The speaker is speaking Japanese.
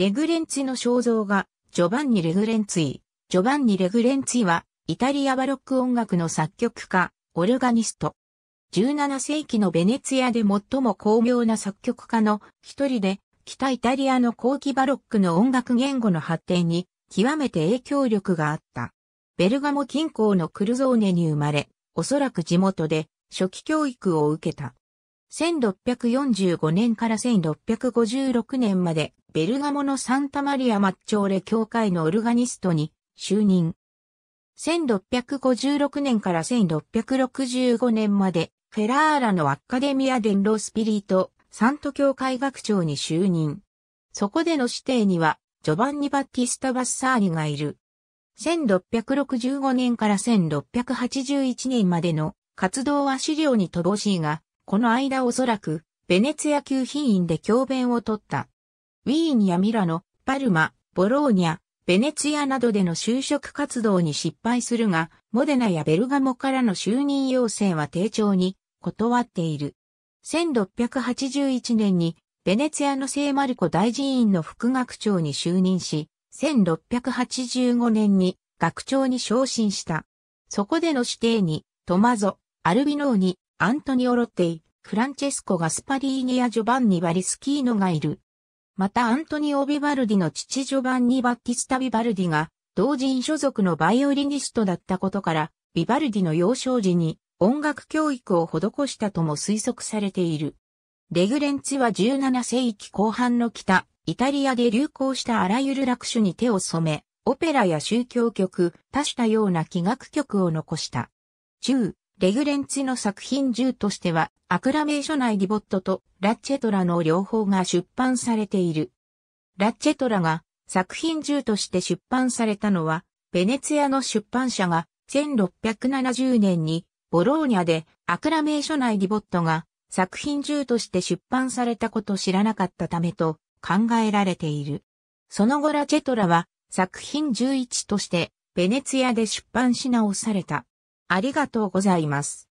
レグレンツィの肖像画、ジョバンニ・レグレンツィ。ジョバンニ・レグレンツィは、イタリアバロック音楽の作曲家、オルガニスト。17世紀のベネツィアで最も巧妙な作曲家の一人で、北イタリアの後期バロックの音楽言語の発展に極めて影響力があった。ベルガモ近郊のクルゾーネに生まれ、おそらく地元で初期教育を受けた。1645年から1656年までベルガモのサンタマリア・マッチョーレ教会のオルガニストに就任。1656年から1665年までフェラーラのアッカデミア・デンロースピリート・サント教会学長に就任。そこでの指定にはジョバンニ・バッティスタ・バッサーニがいる。1665年から1681年までの活動は資料に乏しいが、この間おそらく、ベネツィア級品院で教鞭を取った。ウィーンやミラノ、パルマ、ボローニャ、ベネツィアなどでの就職活動に失敗するが、モデナやベルガモからの就任要請は丁重に断っている。1681年に、ベネツィアの聖マルコ大寺院の副学長に就任し、1685年に学長に昇進した。そこでの指定に、トマゾ、アルビノーニ、アントニオ・ロッテイ、フランチェスコ・ガスパリーニやジョバンニ・バリスキーノがいる。またアントニオ・ビバルディの父ジョバンニ・バッティスタ・ビバルディが、同人所属のバイオリニストだったことから、ビバルディの幼少時に音楽教育を施したとも推測されている。レグレンツは17世紀後半の北、イタリアで流行したあらゆる楽種に手を染め、オペラや宗教曲、多種多様な器楽曲を残した。中、レグレンツの作品10としては、アクラメーショ内リボットとラッチェトラの両方が出版されている。ラッチェトラが作品10として出版されたのは、ベネツィアの出版社が1670年にボローニャでアクラメーショ内リボットが作品10として出版されたこと知らなかったためと考えられている。その後ラチェトラは作品11としてベネツィアで出版し直された。ありがとうございます。